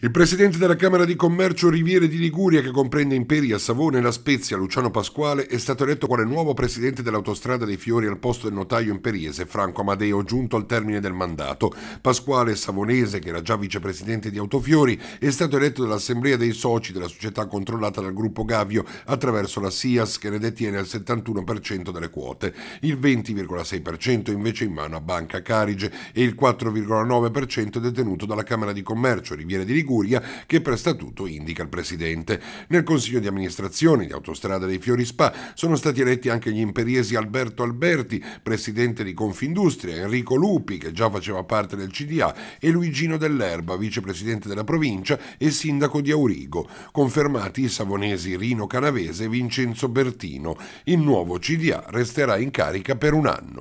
Il presidente della Camera di Commercio Riviere di Liguria, che comprende Imperia, Savone e La Spezia, Luciano Pasquale, è stato eletto quale nuovo presidente dell'Autostrada dei Fiori al posto del notaio imperiese Franco Amadeo, giunto al termine del mandato. Pasquale Savonese, che era già vicepresidente di Autofiori, è stato eletto dall'Assemblea dei Soci della società controllata dal gruppo Gavio attraverso la SIAS, che ne detiene il 71% delle quote, il 20,6% invece in mano a Banca Carige e il 4,9% detenuto dalla Camera di Commercio Riviere di Liguria Liguria che per statuto indica il presidente. Nel consiglio di amministrazione di Autostrada dei Fiori Spa sono stati eletti anche gli imperiesi Alberto Alberti, presidente di Confindustria, Enrico Lupi, che già faceva parte del CDA, e Luigino Dell'Erba, vicepresidente della provincia e sindaco di Aurigo. Confermati i savonesi Rino Canavese e Vincenzo Bertino. Il nuovo CDA resterà in carica per un anno.